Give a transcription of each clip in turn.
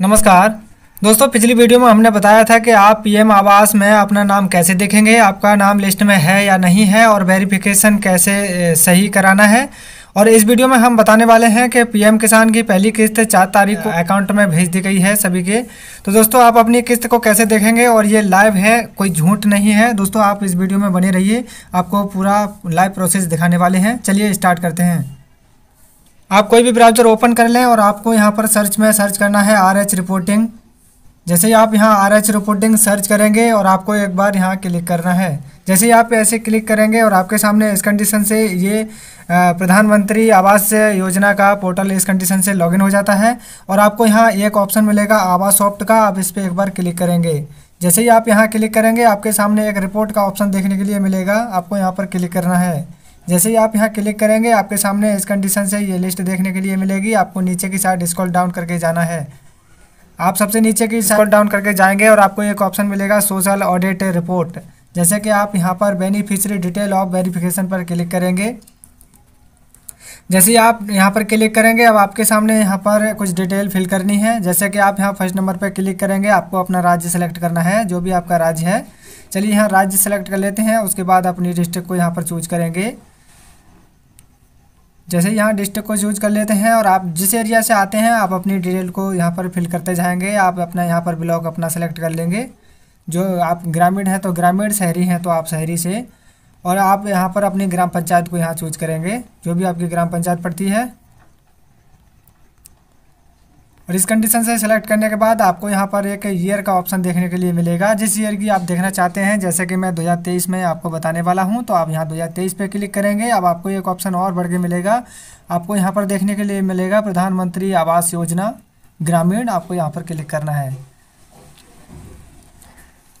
नमस्कार दोस्तों पिछली वीडियो में हमने बताया था कि आप पीएम आवास में अपना नाम कैसे देखेंगे आपका नाम लिस्ट में है या नहीं है और वेरिफिकेशन कैसे सही कराना है और इस वीडियो में हम बताने वाले हैं कि पीएम किसान की पहली किस्त चार तारीख को अकाउंट में भेज दी गई है सभी के तो दोस्तों आप अपनी किस्त को कैसे देखेंगे और ये लाइव है कोई झूठ नहीं है दोस्तों आप इस वीडियो में बने रहिए आपको पूरा लाइव प्रोसेस दिखाने वाले हैं चलिए स्टार्ट करते हैं आप कोई भी ब्राउज़र ओपन कर लें और आपको यहाँ पर सर्च में सर्च करना है आर एच रिपोर्टिंग जैसे ही आप यहाँ आर एच रिपोर्टिंग सर्च करेंगे और आपको एक बार यहाँ क्लिक करना है जैसे ही आप ऐसे क्लिक करेंगे और आपके सामने इस कंडीशन से ये प्रधानमंत्री आवास योजना का पोर्टल इस कंडीशन से लॉगिन हो जाता है और आपको यहाँ एक ऑप्शन मिलेगा आवास सॉफ्ट का आप इस पर एक बार क्लिक करेंगे जैसे ही आप यहाँ क्लिक करेंगे आपके सामने एक रिपोर्ट का ऑप्शन देखने के लिए मिलेगा आपको यहाँ पर क्लिक करना है जैसे ही आप यहाँ क्लिक करेंगे आपके सामने इस कंडीशन से ये लिस्ट देखने के लिए मिलेगी आपको नीचे की साइड स्क्रॉल डाउन करके जाना है आप सबसे नीचे की स्क्रॉल डाउन करके जाएंगे और आपको एक ऑप्शन मिलेगा सोशल ऑडिट रिपोर्ट जैसे कि आप यहाँ पर बेनिफिशरी डिटेल ऑफ वेरिफिकेशन पर क्लिक करेंगे जैसे ही आप यहाँ पर क्लिक करेंगे अब आपके सामने यहाँ पर कुछ डिटेल फिल करनी है जैसे कि आप यहाँ फर्स्ट नंबर पर क्लिक करेंगे आपको अपना राज्य सेलेक्ट करना है जो भी आपका राज्य है चलिए यहाँ राज्य सेलेक्ट कर लेते हैं उसके बाद अपनी डिस्ट्रिक्ट को यहाँ पर चूज करेंगे जैसे यहाँ डिस्ट्रिक्ट को चूज़ कर लेते हैं और आप जिस एरिया से आते हैं आप अपनी डिटेल को यहाँ पर फिल करते जाएंगे आप अपना यहाँ पर ब्लॉक अपना सेलेक्ट कर लेंगे जो आप ग्रामीण हैं तो ग्रामीण शहरी हैं तो आप शहरी से और आप यहाँ पर अपनी ग्राम पंचायत को यहाँ चूज करेंगे जो भी आपकी ग्राम पंचायत पड़ती है और इस कंडीशन से सिलेक्ट करने के बाद आपको यहाँ पर एक ईयर का ऑप्शन देखने के लिए मिलेगा जिस ईयर की आप देखना चाहते हैं जैसे कि मैं 2023 में आपको बताने वाला हूँ तो आप यहाँ 2023 पे क्लिक करेंगे अब आपको एक ऑप्शन और बढ़ के मिलेगा आपको यहाँ पर देखने के लिए मिलेगा प्रधानमंत्री आवास योजना ग्रामीण आपको यहाँ पर क्लिक करना है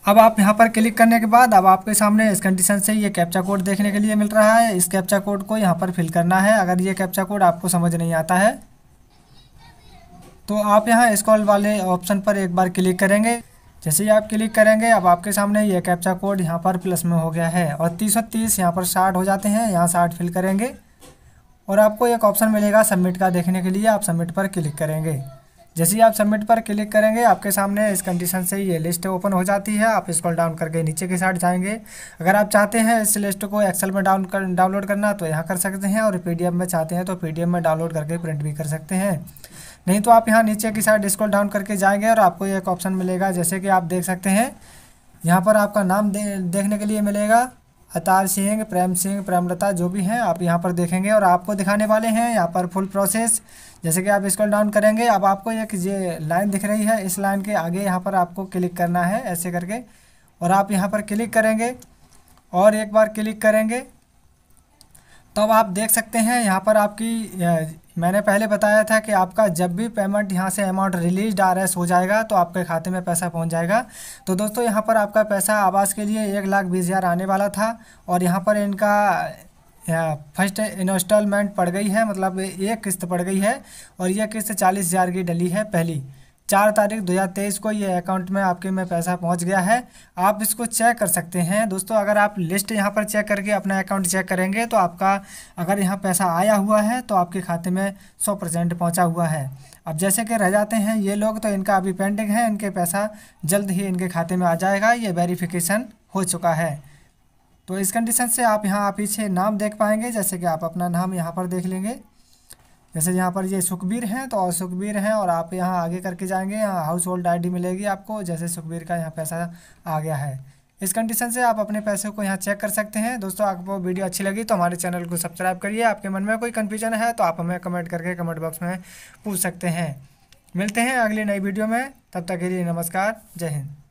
अब आप यहाँ पर क्लिक करने के बाद अब आपके सामने इस कंडीशन से ये कैप्चा कोड देखने के लिए मिल रहा है इस कैप्चा कोड को यहाँ पर फिल करना है अगर ये कैप्चा कोड आपको समझ नहीं आता है तो आप यहाँ स्क्रॉल वाले ऑप्शन पर एक बार क्लिक करेंगे जैसे ही आप क्लिक करेंगे अब आपके सामने ये कैप्चा कोड यहाँ पर प्लस में हो गया है और तीस सौ तीस यहाँ पर साठ हो जाते हैं यहाँ साठ फिल करेंगे और आपको एक ऑप्शन मिलेगा सबमिट का देखने के लिए आप सबमिट पर क्लिक करेंगे जैसे ही आप सबमिट पर क्लिक करेंगे आपके सामने इस कंडीशन से ये लिस्ट ओपन हो जाती है आप स्क्रॉल डाउन करके नीचे के साइड जाएंगे अगर आप चाहते हैं इस लिस्ट को एक्सेल में डाउन कर डाउनलोड करना तो यहाँ कर सकते हैं और पीडीएफ में चाहते हैं तो पीडीएफ में डाउनलोड करके प्रिंट भी कर सकते हैं नहीं तो आप यहाँ नीचे की साइड स्क्रॉल डाउन करके जाएंगे और आपको एक ऑप्शन मिलेगा जैसे कि आप देख सकते हैं यहाँ पर आपका नाम दे, देखने के लिए मिलेगा अतार सिंह प्रेम सिंह प्रेमलता जो भी हैं आप यहाँ पर देखेंगे और आपको दिखाने वाले हैं यहाँ पर फुल प्रोसेस जैसे कि आप स्क्रॉल डाउन करेंगे अब आपको एक ये लाइन दिख रही है इस लाइन के आगे यहाँ पर आपको क्लिक करना है ऐसे करके और आप यहाँ पर क्लिक करेंगे और एक बार क्लिक करेंगे तो अब आप देख सकते हैं यहाँ पर आपकी मैंने पहले बताया था कि आपका जब भी पेमेंट यहाँ से अमाउंट रिलीज आर एस हो जाएगा तो आपके खाते में पैसा पहुँच जाएगा तो दोस्तों यहाँ पर आपका पैसा आवास के लिए एक लाख बीस हज़ार आने वाला था और यहाँ पर इनका फर्स्ट इंस्टॉलमेंट पड़ गई है मतलब एक किस्त पड़ गई है और यह किस्त चालीस हज़ार की डली है पहली चार तारीख दो हज़ार तेईस को ये अकाउंट में आपके में पैसा पहुंच गया है आप इसको चेक कर सकते हैं दोस्तों अगर आप लिस्ट यहाँ पर चेक करके अपना अकाउंट चेक करेंगे तो आपका अगर यहाँ पैसा आया हुआ है तो आपके खाते में सौ परसेंट पहुँचा हुआ है अब जैसे कि रह जाते हैं ये लोग तो इनका अभी पेंडिंग है इनके पैसा जल्द ही इनके खाते में आ जाएगा ये वेरीफिकेशन हो चुका है तो इस कंडीशन से आप यहाँ पीछे नाम देख पाएंगे जैसे कि आप अपना नाम यहाँ पर देख लेंगे जैसे यहाँ पर ये सुखबीर हैं तो और सुखबीर हैं और आप यहाँ आगे करके जाएंगे यहाँ हाउस होल्ड आई मिलेगी आपको जैसे सुखबीर का यहाँ पैसा आ गया है इस कंडीशन से आप अपने पैसे को यहाँ चेक कर सकते हैं दोस्तों आपको वीडियो अच्छी लगी तो हमारे चैनल को सब्सक्राइब करिए आपके मन में कोई कन्फ्यूजन है तो आप हमें कमेंट करके कमेंट बॉक्स में पूछ सकते हैं मिलते हैं अगली नई वीडियो में तब तक के लिए नमस्कार जय हिंद